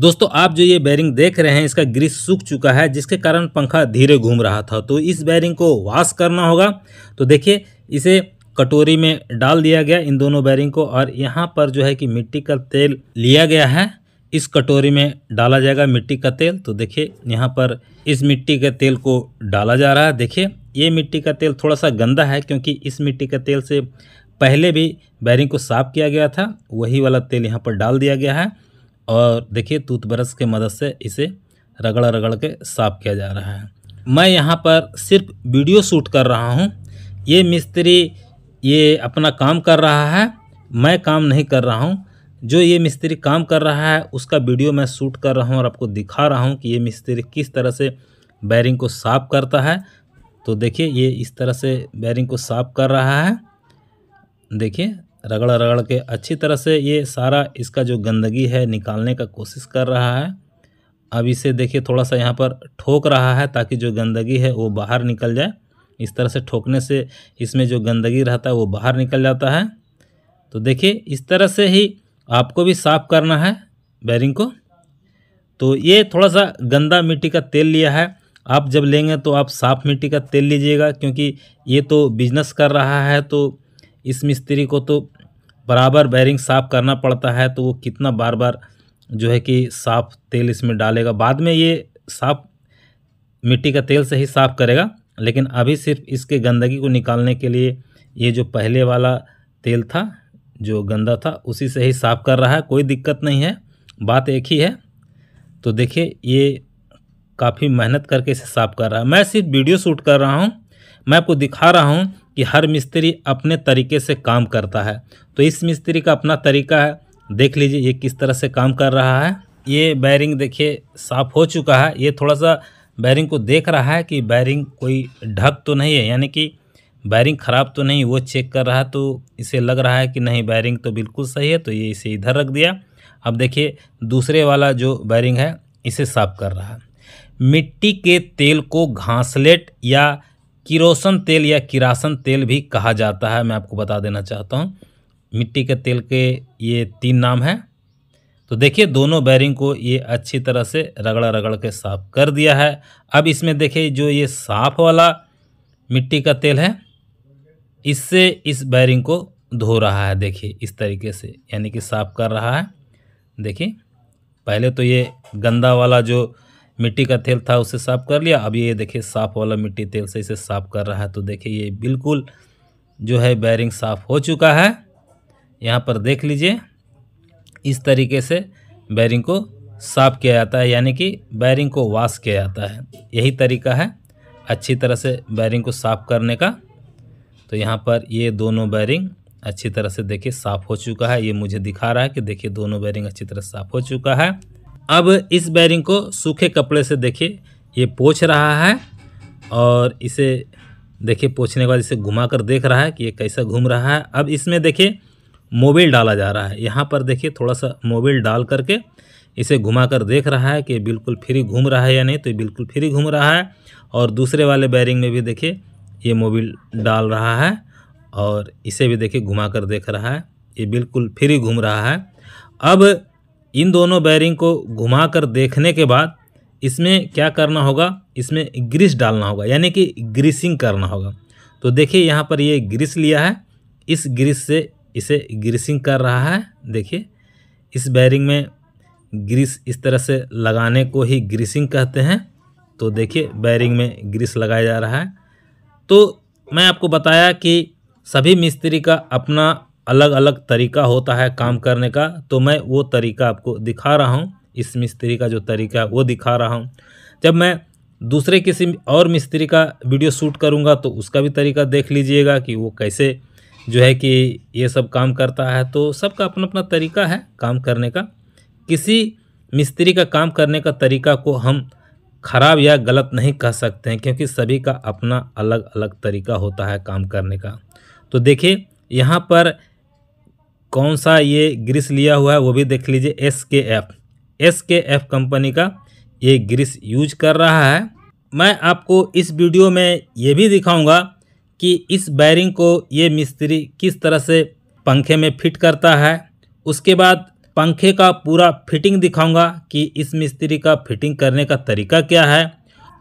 दोस्तों आप जो ये बैरिंग देख रहे हैं इसका ग्रीस सूख चुका है जिसके कारण पंखा धीरे घूम रहा था तो इस बैरिंग को वॉश करना होगा तो देखिए इसे कटोरी में डाल दिया गया इन दोनों बैरिंग को और यहाँ पर जो है कि मिट्टी का तेल लिया गया है इस कटोरी में डाला जाएगा मिट्टी का तेल तो देखिए यहाँ पर इस मिट्टी के तेल को डाला जा रहा है देखिए ये मिट्टी का तेल थोड़ा सा गंदा है क्योंकि इस मिट्टी का तेल से पहले भी बैरिंग को साफ़ किया गया था वही वाला तेल यहाँ पर डाल दिया गया है और देखिए टूथब्रश के मदद से इसे रगड़ रगड़ के साफ़ किया जा रहा है मैं यहाँ पर सिर्फ वीडियो शूट कर रहा हूँ ये मिस्त्री ये अपना काम कर रहा है मैं काम नहीं कर रहा हूँ जो ये मिस्त्री काम कर रहा है उसका वीडियो मैं शूट कर रहा हूँ और आपको दिखा रहा हूँ कि ये मिस्त्री किस तरह से बैरिंग को साफ़ करता है तो देखिए ये इस तरह से बैरिंग को साफ़ कर रहा है देखिए रगड़ रगड़ के अच्छी तरह से ये सारा इसका जो गंदगी है निकालने का कोशिश कर रहा है अब इसे देखिए थोड़ा सा यहाँ पर ठोक रहा है ताकि जो गंदगी है वो बाहर निकल जाए इस तरह से ठोकने से इसमें जो गंदगी रहता है वो बाहर निकल जाता है तो देखिए इस तरह से ही आपको भी साफ़ करना है बैरिंग को तो ये थोड़ा सा गंदा मिट्टी का तेल लिया है आप जब लेंगे तो आप साफ़ मिट्टी का तेल लीजिएगा क्योंकि ये तो बिजनेस कर रहा है तो इस मिस्त्री को तो बराबर बैरिंग साफ़ करना पड़ता है तो वो कितना बार बार जो है कि साफ़ तेल इसमें डालेगा बाद में ये साफ़ मिट्टी का तेल से ही साफ़ करेगा लेकिन अभी सिर्फ इसके गंदगी को निकालने के लिए ये जो पहले वाला तेल था जो गंदा था उसी से ही साफ़ कर रहा है कोई दिक्कत नहीं है बात एक ही है तो देखिए ये काफ़ी मेहनत करके इसे साफ़ कर रहा है मैं सिर्फ वीडियो शूट कर रहा हूँ मैं आपको दिखा रहा हूँ कि हर मिस्त्री अपने तरीके से काम करता है तो इस मिस्त्री का अपना तरीका है देख लीजिए ये किस तरह से काम कर रहा है ये बैरिंग देखिए साफ़ हो चुका है ये थोड़ा सा बैरिंग को देख रहा है कि बैरिंग कोई ढक तो नहीं है यानी कि बैरिंग ख़राब तो नहीं वो चेक कर रहा है तो इसे लग रहा है कि नहीं बैरिंग तो बिल्कुल सही है तो ये इसे इधर रख दिया अब देखिए दूसरे वाला जो बैरिंग है इसे साफ़ कर रहा है मिट्टी के तेल को घासलेट या किरोसन तेल या किरासन तेल भी कहा जाता है मैं आपको बता देना चाहता हूँ मिट्टी के तेल के ये तीन नाम हैं तो देखिए दोनों बैरिंग को ये अच्छी तरह से रगड़ रगड़ के साफ कर दिया है अब इसमें देखिए जो ये साफ वाला मिट्टी का तेल है इससे इस बैरिंग को धो रहा है देखिए इस तरीके से यानी कि साफ कर रहा है देखिए पहले तो ये गंदा वाला जो मिट्टी का तेल था उसे साफ़ कर लिया अब ये देखिए साफ़ वाला मिट्टी तेल से इसे साफ़ कर रहा है तो देखिए ये बिल्कुल जो है बैरिंग साफ़ हो चुका है यहाँ पर देख लीजिए इस तरीके से बैरिंग को साफ़ किया जाता है यानी कि बैरिंग को वाश किया जाता है यही तरीका है अच्छी तरह से बैरिंग को साफ़ करने का तो यहाँ पर ये दोनों बैरिंग अच्छी तरह से देखिए साफ़ हो चुका है ये मुझे दिखा रहा है कि देखिए दोनों बैरिंग अच्छी तरह साफ़ हो चुका है अब इस बैरिंग को सूखे कपड़े से देखिए ये पोछ रहा है और इसे देखिए पोछने के बाद इसे घुमा कर देख रहा है कि ये कैसा घूम रहा है अब इसमें देखिए मोबिल डाला जा रहा है यहाँ पर देखिए थोड़ा सा मोबिल डाल करके इसे घुमा कर देख रहा है कि बिल्कुल फ्री घूम रहा है या नहीं तो ये बिल्कुल फ्री घूम रहा है और दूसरे वाले बैरिंग में भी देखिए ये मोबिल डाल रहा है और इसे भी देखिए घुमा कर देख रहा है ये बिल्कुल फ्री घूम रहा है अब इन दोनों बैरिंग को घुमा कर देखने के बाद इसमें क्या करना होगा इसमें ग्रीस डालना होगा यानी कि ग्रीसिंग करना होगा तो देखिए यहाँ पर ये ग्रीस लिया है इस ग्रीस से इसे ग्रीसिंग कर रहा है देखिए इस बैरिंग में ग्रीस इस तरह से लगाने को ही ग्रीसिंग कहते हैं तो देखिए बैरिंग में ग्रीस लगाया जा रहा है तो मैं आपको बताया कि सभी मिस्त्री का अपना अलग अलग तरीका होता है काम करने का तो मैं वो तरीका आपको दिखा रहा हूँ इस मिस्त्री का जो तरीका है वो दिखा रहा हूँ जब मैं दूसरे किसी और मिस्त्री का वीडियो शूट करूँगा तो उसका भी तरीका देख लीजिएगा कि वो कैसे जो है कि ये सब काम करता है तो सबका अपना अपना तरीका है काम करने का किसी मिस्त्री का काम करने का तरीका को हम खराब या गलत नहीं कह सकते हैं क्योंकि सभी का अपना अलग अलग तरीका होता है काम करने का तो देखिए यहाँ पर कौन सा ये ग्रीस लिया हुआ है वो भी देख लीजिए S K F S K F company का ये ग्रीस यूज कर रहा है मैं आपको इस वीडियो में ये भी दिखाऊंगा कि इस बैरिंग को ये मिस्त्री किस तरह से पंखे में फिट करता है उसके बाद पंखे का पूरा फिटिंग दिखाऊंगा कि इस मिस्त्री का फिटिंग करने का तरीका क्या है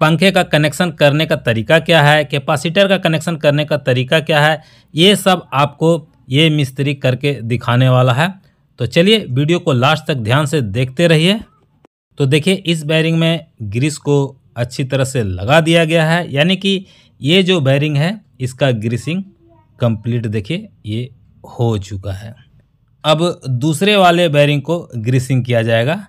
पंखे का कनेक्शन करने का तरीका क्या है कैपेसिटर का कनेक्शन करने का तरीका क्या है ये सब आपको ये मिस्त्री करके दिखाने वाला है तो चलिए वीडियो को लास्ट तक ध्यान से देखते रहिए तो देखिए इस बैरिंग में ग्रीस को अच्छी तरह से लगा दिया गया है यानी कि ये जो बैरिंग है इसका ग्रीसिंग कंप्लीट देखिए ये हो चुका है अब दूसरे वाले बैरिंग को ग्रीसिंग किया जाएगा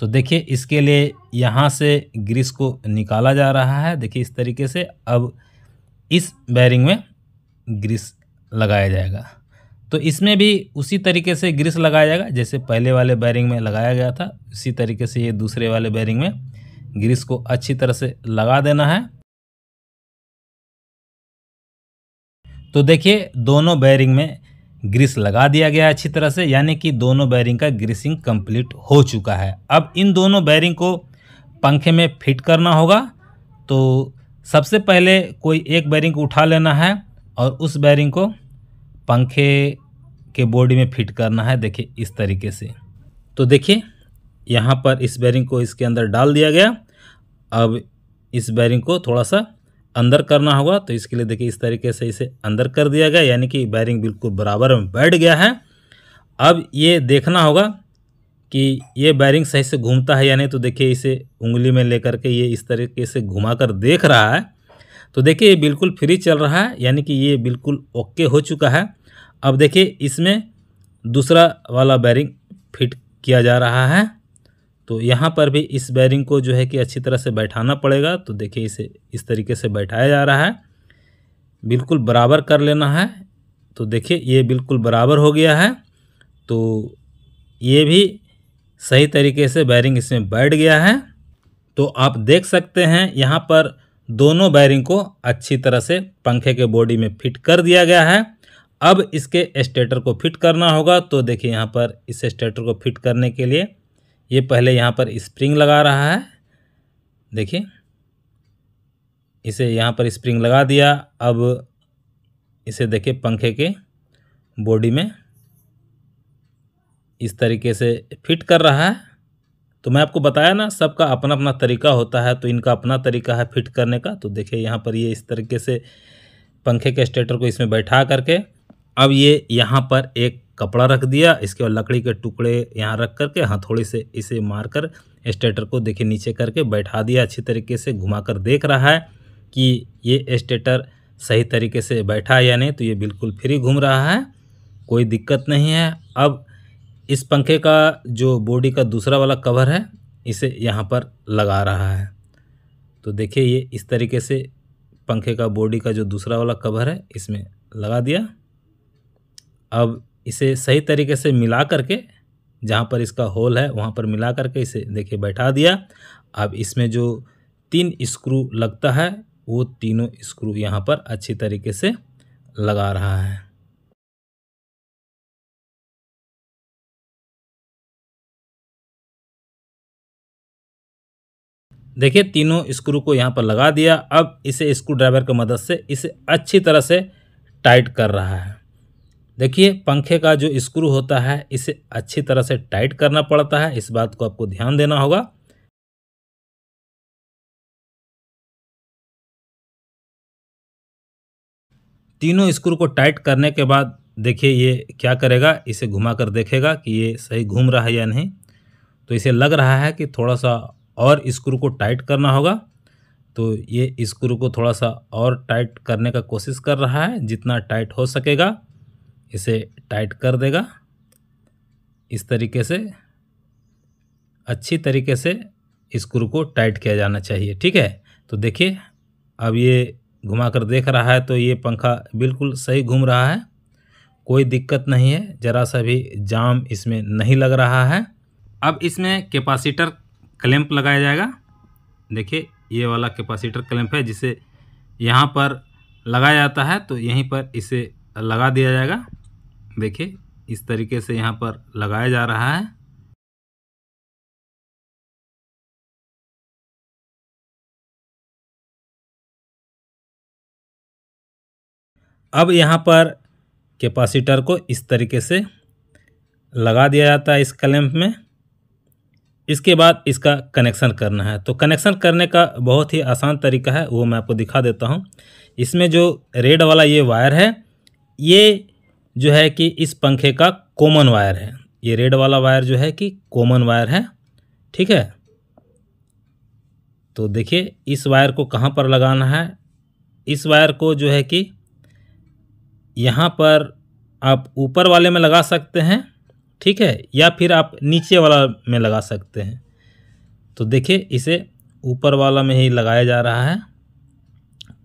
तो देखिए इसके लिए यहाँ से ग्रीस को निकाला जा रहा है देखिए इस तरीके से अब इस बैरिंग में ग्रीस लगाया जाएगा तो इसमें भी उसी तरीके से ग्रीस लगाया जाएगा जैसे पहले वाले बैरिंग में लगाया गया था उसी तरीके से ये दूसरे वाले बैरिंग में ग्रीस को अच्छी तरह से लगा देना है तो देखिए दोनों बैरिंग में ग्रीस लगा दिया गया अच्छी तरह से यानी कि दोनों बैरिंग का ग्रीसिंग कंप्लीट हो चुका है अब इन दोनों बैरिंग को पंखे में फिट करना होगा तो सबसे पहले कोई एक बैरिंग उठा लेना है और उस बैरिंग को पंखे के बॉडी में फिट करना है देखिए इस तरीके से तो देखिए यहाँ पर इस बैरिंग को इसके अंदर डाल दिया गया अब इस बैरिंग को थोड़ा सा अंदर करना होगा तो इसके लिए देखिए इस तरीके से इसे अंदर कर दिया गया यानी कि बैरिंग बिल्कुल बराबर में बैठ गया है अब ये देखना होगा कि ये बैरिंग सही से घूमता है या नहीं तो देखिए इसे उंगली में लेकर के ये इस तरीके से घुमा कर देख रहा है तो देखिए ये बिल्कुल फ्री चल रहा है यानी कि ये बिल्कुल ओके हो चुका है अब देखिए इसमें दूसरा वाला बैरिंग फिट किया जा रहा है तो यहाँ पर भी इस बैरिंग को जो है कि अच्छी तरह से बैठाना पड़ेगा तो देखिए इसे इस तरीके से बैठाया जा रहा है बिल्कुल बराबर कर लेना है तो देखिए ये बिल्कुल बराबर हो गया है तो ये भी सही तरीके से बैरिंग इसमें बैठ गया है तो आप देख सकते हैं यहाँ पर दोनों बैरिंग को अच्छी तरह से पंखे के बॉडी में फिट कर दिया गया है अब इसके स्टेटर को फिट करना होगा तो देखिए यहाँ पर इस स्टेटर को फिट करने के लिए ये पहले यहाँ पर स्प्रिंग लगा रहा है देखिए इसे यहाँ पर स्प्रिंग लगा दिया अब इसे देखिए पंखे के बॉडी में इस तरीके से फिट कर रहा है तो मैं आपको बताया ना सबका अपना अपना तरीका होता है तो इनका अपना तरीका है फिट करने का तो देखिए यहाँ पर ये इस तरीके से पंखे के स्टेटर को इसमें बैठा करके अब ये यहाँ पर एक कपड़ा रख दिया इसके बाद लकड़ी के टुकड़े यहाँ रख करके हथौड़े हाँ, से इसे मारकर स्टेटर को देखिए नीचे करके बैठा दिया अच्छी तरीके से घुमाकर देख रहा है कि ये स्टेटर सही तरीके से बैठा है या नहीं तो ये बिल्कुल फ्री घूम रहा है कोई दिक्कत नहीं है अब इस पंखे का जो बॉडी का दूसरा वाला कवर है इसे यहाँ पर लगा रहा है तो देखिए ये इस तरीके से पंखे का बॉडी का जो दूसरा वाला कवर है इसमें लगा दिया अब इसे सही तरीके से मिला करके जहाँ पर इसका होल है वहाँ पर मिला करके इसे देखिए बैठा दिया अब इसमें जो तीन स्क्रू लगता है वो तीनों स्क्रू यहाँ पर अच्छी तरीके से लगा रहा है देखिए तीनों स्क्रू को यहाँ पर लगा दिया अब इसे स्क्रू ड्राइवर की मदद से इसे अच्छी तरह से टाइट कर रहा है देखिए पंखे का जो स्क्रू होता है इसे अच्छी तरह से टाइट करना पड़ता है इस बात को आपको ध्यान देना होगा तीनों स्क्रू को टाइट करने के बाद देखिए ये क्या करेगा इसे घुमा कर देखेगा कि ये सही घूम रहा है या नहीं तो इसे लग रहा है कि थोड़ा सा और स्क्रू को टाइट करना होगा तो ये स्क्रू को थोड़ा सा और टाइट करने का कोशिश कर रहा है जितना टाइट हो सकेगा इसे टाइट कर देगा इस तरीके से अच्छी तरीके से स्क्रू को टाइट किया जाना चाहिए ठीक है तो देखिए अब ये घुमा कर देख रहा है तो ये पंखा बिल्कुल सही घूम रहा है कोई दिक्कत नहीं है ज़रा सा भी जाम इसमें नहीं लग रहा है अब इसमें कैपेसिटर क्लैंप लगाया जाएगा देखिए ये वाला कैपेसिटर क्लैंप है जिसे यहाँ पर लगाया जाता है तो यहीं पर इसे लगा दिया जाएगा देखिए इस तरीके से यहाँ पर लगाया जा रहा है अब यहाँ पर कैपेसिटर को इस तरीके से लगा दिया जाता है इस कलेम्प में इसके बाद इसका कनेक्शन करना है तो कनेक्शन करने का बहुत ही आसान तरीका है वो मैं आपको दिखा देता हूँ इसमें जो रेड वाला ये वायर है ये जो है कि इस पंखे का कॉमन वायर है ये रेड वाला वायर जो है कि कॉमन वायर है ठीक है तो देखिए इस वायर को कहाँ पर लगाना है इस वायर को जो है कि यहाँ पर आप ऊपर वाले में लगा सकते हैं ठीक है या फिर आप नीचे वाला में लगा सकते हैं तो देखिए इसे ऊपर वाला में ही लगाया जा रहा है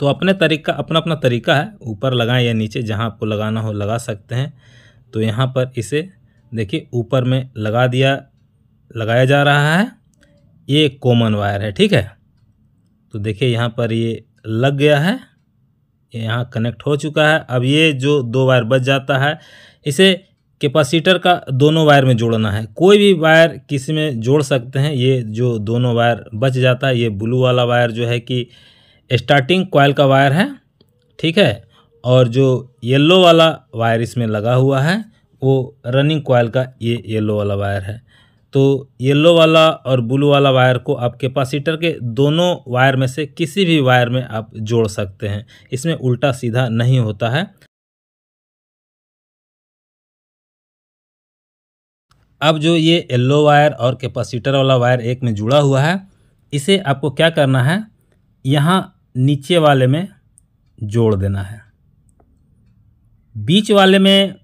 तो अपने तरीका अपना अपना तरीका है ऊपर लगाएं या नीचे जहां आपको लगाना हो लगा सकते हैं तो यहाँ पर इसे देखिए ऊपर में लगा दिया लगाया जा रहा है ये कॉमन वायर है ठीक है तो देखिए यहाँ पर ये लग गया है यहाँ कनेक्ट हो चुका है अब ये जो दो वायर बच जाता है इसे कैपेसिटर का दोनों वायर में जोड़ना है कोई भी वायर किसी में जोड़ सकते हैं ये जो दोनों वायर बच जाता है ये ब्लू वाला वायर जो है कि स्टार्टिंग कॉयल का वायर है ठीक है और जो येलो वाला वायर इसमें लगा हुआ है वो रनिंग कॉयल का ये येलो वाला वायर है तो येलो वाला और ब्लू वाला वायर को आप कैपासीटर के दोनों वायर में से किसी भी वायर में आप जोड़ सकते हैं इसमें उल्टा सीधा नहीं होता है अब जो ये येलो वायर और कैपेसिटर वाला वायर एक में जुड़ा हुआ है इसे आपको क्या करना है यहाँ नीचे वाले में जोड़ देना है बीच वाले में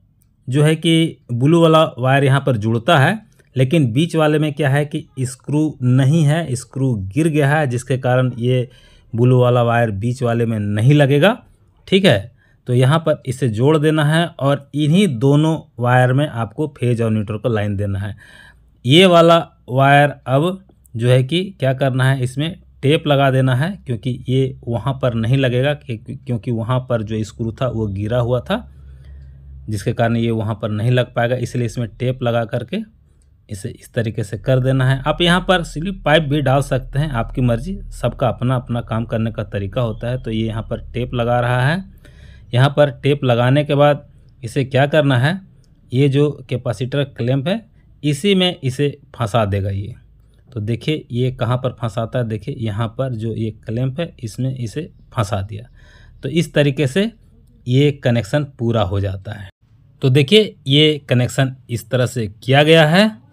जो है कि ब्लू वाला वायर यहाँ पर जुड़ता है लेकिन बीच वाले में क्या है कि स्क्रू नहीं है स्क्रू गिर गया है जिसके कारण ये ब्लू वाला वायर बीच वाले में नहीं लगेगा ठीक है तो यहाँ पर इसे जोड़ देना है और इन्हीं दोनों वायर में आपको फेज और न्यूट्रल को लाइन देना है ये वाला वायर अब जो है कि क्या करना है इसमें टेप लगा देना है क्योंकि ये वहाँ पर नहीं लगेगा क्योंकि वहाँ पर जो स्क्रू था वो गिरा हुआ था जिसके कारण ये वहाँ पर नहीं लग पाएगा इसलिए इसमें टेप लगा करके इसे इस तरीके से कर देना है आप यहाँ पर स्लिप पाइप भी डाल सकते हैं आपकी मर्जी सबका अपना अपना काम करने का तरीका होता है तो ये यहाँ पर टेप लगा रहा है यहाँ पर टेप लगाने के बाद इसे क्या करना है ये जो कैपेसिटर क्लैम्प है इसी में इसे फंसा देगा ये तो देखिए ये कहाँ पर फंसाता है देखिए यहाँ पर जो ये क्लैम्प है इसमें इसे फंसा दिया तो इस तरीके से ये कनेक्शन पूरा हो जाता है तो देखिए ये कनेक्शन इस तरह से किया गया है